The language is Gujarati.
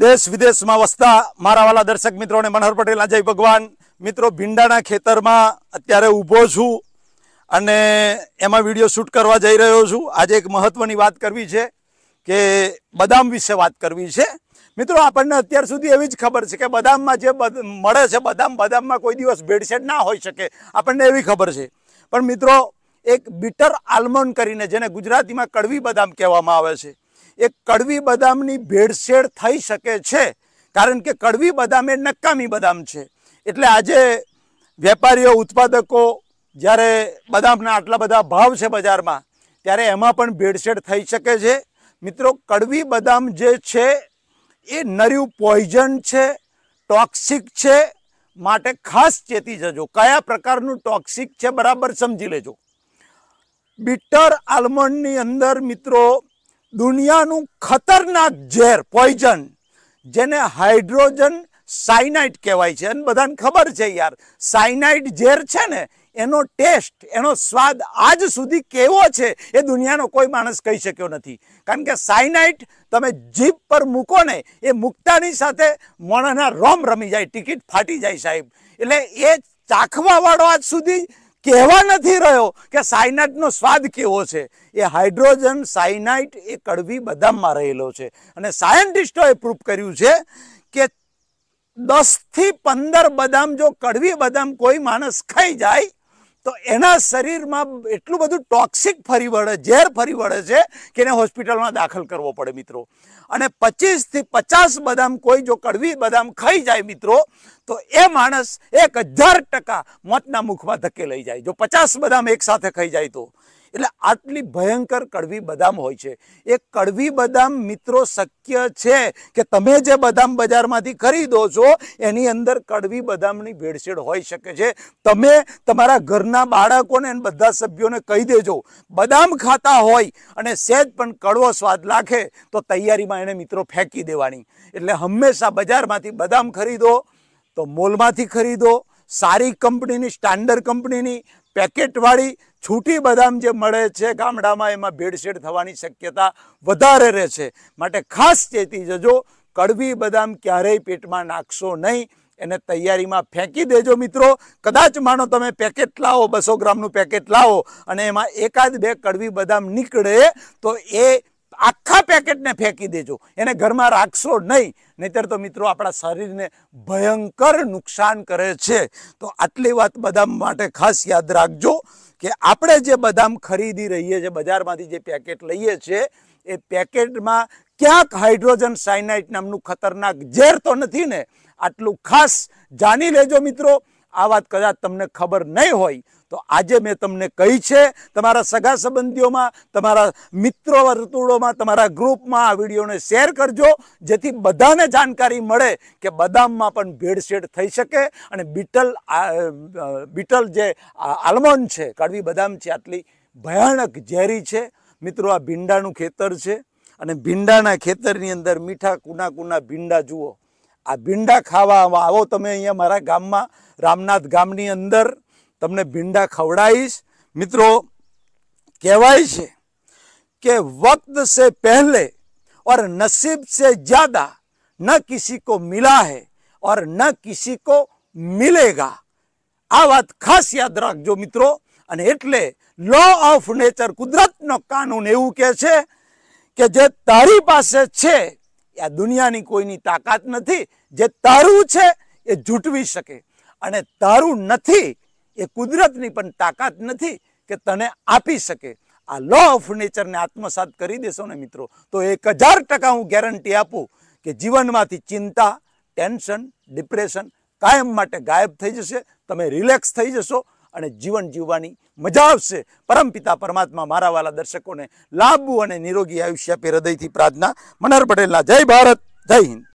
દેશ વિદેશમાં વસતા મારા વાલા દર્શક મિત્રોને મનોહર પટેલના જય ભગવાન મિત્રો ભીંડાના ખેતરમાં અત્યારે ઊભો છું અને એમાં વિડીયો શૂટ કરવા જઈ રહ્યો છું આજે એક મહત્ત્વની વાત કરવી છે કે બદામ વિશે વાત કરવી છે મિત્રો આપણને અત્યાર સુધી એવી જ ખબર છે કે બદામમાં જે મળે છે બદામ બદામમાં કોઈ દિવસ ભેડસેડ ના હોઈ શકે આપણને એવી ખબર છે પણ મિત્રો એક બિટર આલ્મંડ કરીને જેને ગુજરાતીમાં કડવી બદામ કહેવામાં આવે છે એ કડવી બદામની ભેળસેળ થઈ શકે છે કારણ કે કડવી બદામ એ નકામી બદામ છે એટલે આજે વેપારીઓ ઉત્પાદકો જ્યારે બદામના આટલા બધા ભાવ છે બજારમાં ત્યારે એમાં પણ ભેળસેળ થઈ શકે છે મિત્રો કડવી બદામ જે છે એ નર્યું પોઈઝન છે ટોક્સિક છે માટે ખાસ ચેતી જજો કયા પ્રકારનું ટોક્સિક છે બરાબર સમજી લેજો બીટર આલમંડની અંદર મિત્રો દુનિયાનું ખતરનાક ઝેર પોઈઝન જેને હાઇડ્રોજન સાયનાઇટ કહેવાય છે અને બધાને ખબર છે યાર સાયનાઇટ ઝેર છે ને એનો ટેસ્ટ એનો સ્વાદ આજ સુધી કેવો છે એ દુનિયાનો કોઈ માણસ કહી શક્યો નથી કારણ કે સાયનાઇટ તમે જીભ પર મૂકો ને એ મૂકતાની સાથે મણના રોમ રમી જાય ટિકિટ ફાટી જાય સાહેબ એટલે એ ચાખવાવાળો આજ સુધી કહેવા નથી રહ્યો કે સાયનાઇટનો સ્વાદ કેવો છે એ હાઇડ્રોજન સાયનાઇટ એ કડવી બદામમાં રહેલો છે અને સાયન્ટિસ્ટોએ પ્રૂફ કર્યું છે કે દસથી પંદર બદામ જો કડવી બદામ કોઈ માણસ ખાઈ જાય તો એના શરીરમાં એટલું બધું ટોક્સિક ફરી વળે ઝેર ફરી વળે છે કે એને હોસ્પિટલમાં દાખલ કરવો પડે મિત્રો અને પચીસથી પચાસ બદામ કોઈ જો કડવી બદામ ખાઈ જાય મિત્રો તો એ માણસ એક હજાર ટકા મોતના મુખમાં ધકે લઈ જાય જો પચાસ બદામ એક સાથે ખાઈ જાય તો એટલે આટલી ભયંકર કડવી બદામ હોય છે એ કડવી બદામ મિત્રો શક્ય છે કે તમે જે બદામ બજારમાંથી ખરીદો છો એની અંદર કડવી બદામની ભેળસેળ હોઈ શકે છે તમે તમારા ઘરના બાળકોને અને બધા સભ્યોને કહી દેજો બદામ ખાતા હોય અને સહેજ પણ કડવો સ્વાદ લાખે તો તૈયારીમાં એને મિત્રો ફેંકી દેવાની એટલે હંમેશા બજારમાંથી બદામ ખરીદો તો મોલમાંથી ખરીદો સારી કંપનીની સ્ટાન્ડર્ડ કંપનીની પેકેટવાળી છૂટી બદામ જે મળે છે ગામડામાં એમાં ભેળસેળ થવાની શક્યતા વધારે રહે છે માટે ખાસ ચેતી જજો કડવી બદામ ક્યારેય પેટમાં નાખશો નહીં એને તૈયારીમાં ફેંકી દેજો મિત્રો કદાચ માનો તમે પેકેટ લાવો બસો ગ્રામનું પેકેટ લાવો અને એમાં એકાદ બે કડવી બદામ નીકળે તો એ આખા પેકેટને ફેંકી દેજો એને ઘરમાં રાખશો નહીં નહીતર તો મિત્રો આપણા શરીરને ભયંકર નુકસાન કરે છે તો આટલી વાત બદામ માટે ખાસ યાદ રાખજો કે આપણે જે બદામ ખરીદી રહીએ છીએ બજારમાંથી જે પેકેટ લઈએ છીએ એ પેકેટમાં ક્યાંક હાઇડ્રોજન સાયનાઇટ નામનું ખતરનાક ઝેર તો નથી ને આટલું ખાસ જાણી લેજો મિત્રો આ વાત કદાચ તમને ખબર નહીં હોય તો આજે મેં તમને કહી છે તમારા સગા સંબંધીઓમાં તમારા મિત્રો વર્તુળોમાં તમારા ગ્રુપમાં આ વિડીયોને શેર કરજો જેથી બધાને જાણકારી મળે કે બદામમાં પણ ભેળસેળ થઈ શકે અને બીટલ બીટલ જે આલમંડ છે કડવી બદામ છે આટલી ભયાનક ઝેરી છે મિત્રો આ ભીંડાનું ખેતર છે અને ભીંડાના ખેતરની અંદર મીઠા કુના કુના ભીંડા જુઓ આ ભીંડા ખાવા આવો તમે અહીંયા મારા ગામમાં રામનાથ ગામની અંદર તમને ભીંડા ખવડાવીશ મિત્રો કહેવાય છે કે વક્ત સે પહેલે ઓર નસીબ સે જ્યાદા ન કિસી કો મિલા હૈ ઓર ન કિસી કો મિલેગા આ વાત ખાસ યાદ રાખજો મિત્રો અને એટલે લો ઓફ નેચર કુદરતનો કાનૂન એવું કહે છે કે જે તારી પાસે છે આ દુનિયાની કોઈની તાકાત નથી જે તારું છે એ જૂટવી શકે અને તારું નથી એ કુદરતની પણ તાકાત નથી કે તને આપી શકે આ લો ઓફ નેચરને આત્મસાત કરી દેશો ને મિત્રો તો એક હજાર ટકા હું ગેરંટી આપું કે જીવનમાંથી ચિંતા ટેન્શન ડિપ્રેશન કાયમ માટે ગાયબ થઈ જશે તમે રિલેક્સ થઈ જશો અને જીવન જીવવાની મજા આવશે પરમપિતા પરમાત્મા મારાવાલા દર્શકોને લાંબુ અને નિરોગી આયુષ્ય આપી હૃદયથી પ્રાર્થના મનહર પટેલના જય ભારત જય હિન્દ